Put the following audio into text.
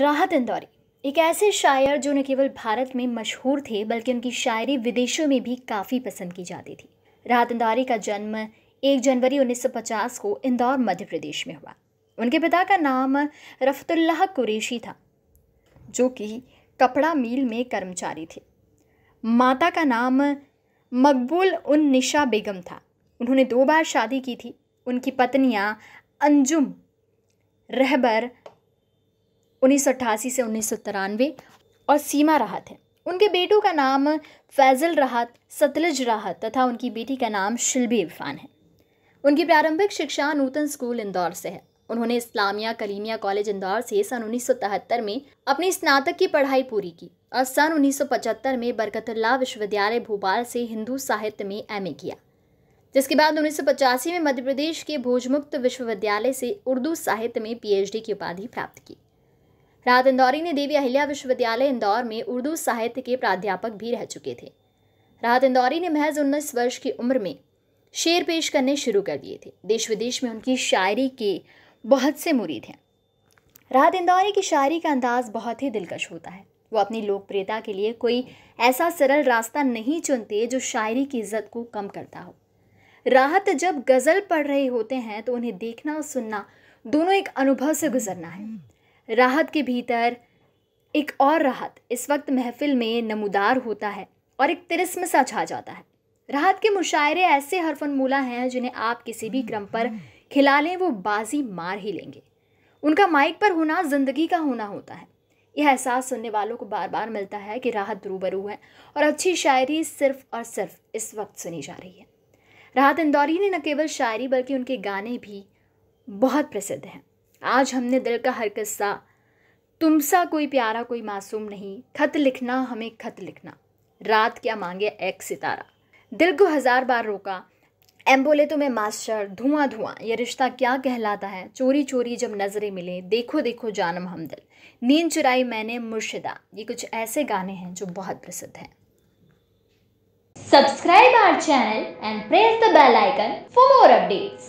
राहत इंदौरी एक ऐसे शायर जो न केवल भारत में मशहूर थे बल्कि उनकी शायरी विदेशों में भी काफ़ी पसंद की जाती थी राहत इंदौरी का जन्म 1 जनवरी 1950 को इंदौर मध्य प्रदेश में हुआ उनके पिता का नाम रफतुल्लाह कुरेशी था जो कि कपड़ा मील में कर्मचारी थे माता का नाम मकबूल उन निशा बेगम था उन्होंने दो बार शादी की थी उनकी पत्नियाँ अंजुम रहबर उन्नीस से उन्नीस और सीमा राहत है उनके बेटों का नाम फैजल राहत सतलज राहत तथा उनकी बेटी का नाम शिल्बी इरफान है उनकी प्रारंभिक शिक्षा नूतन स्कूल इंदौर से है उन्होंने इस्लामिया कलीमिया कॉलेज इंदौर से सन उन्नीस में अपनी स्नातक की पढ़ाई पूरी की और सन 1975 में बरकतुल्ला विश्वविद्यालय भोपाल से हिंदू साहित्य में एम किया जिसके बाद उन्नीस में मध्य प्रदेश के भोजमुक्त विश्वविद्यालय से उर्दू साहित्य में पीएचडी की उपाधि प्राप्त की राहत इंदौरी ने देवी अहिल्या विश्वविद्यालय इंदौर में उर्दू साहित्य के प्राध्यापक भी रह चुके थे राहत इंदौरी ने महज उन्नीस वर्ष की उम्र में शेर पेश करने शुरू कर दिए थे देश विदेश में उनकी शायरी के बहुत से मुरीद हैं राहत इंदौरी की शायरी का अंदाज़ बहुत ही दिलकश होता है वो अपनी लोकप्रियता के लिए कोई ऐसा सरल रास्ता नहीं चुनते जो शायरी की इज्जत को कम करता हो राहत जब गज़ल पढ़ रहे होते हैं तो उन्हें देखना और सुनना दोनों एक अनुभव से गुजरना है राहत के भीतर एक और राहत इस वक्त महफिल में नमदार होता है और एक तिरस्म सा छा जाता है राहत के मुशायरे ऐसे हरफनमूला हैं जिन्हें आप किसी भी क्रम पर खिला लें वो बाजी मार ही लेंगे उनका माइक पर होना ज़िंदगी का होना होता है यह एहसास सुनने वालों को बार बार मिलता है कि राहत रूबरू है और अच्छी शायरी सिर्फ और सिर्फ इस वक्त सुनी जा रही है राहत इंदौरी ने न केवल शायरी बल्कि उनके गाने भी बहुत प्रसिद्ध हैं आज हमने दिल का हर किस्सा सा कोई प्यारा कोई मासूम नहीं खत लिखना हमें खत लिखना रात क्या मांगे एक सितारा दिल को हज़ार बार रोका एम बोले तो मैं मास्टर धुआं धुआं ये रिश्ता क्या कहलाता है चोरी चोरी जब नज़रें मिले देखो देखो जानम हम दिल नींद चुराई मैंने मुर्शिदा ये कुछ ऐसे गाने हैं जो बहुत प्रसिद्ध हैं subscribe our channel and press the bell icon for more updates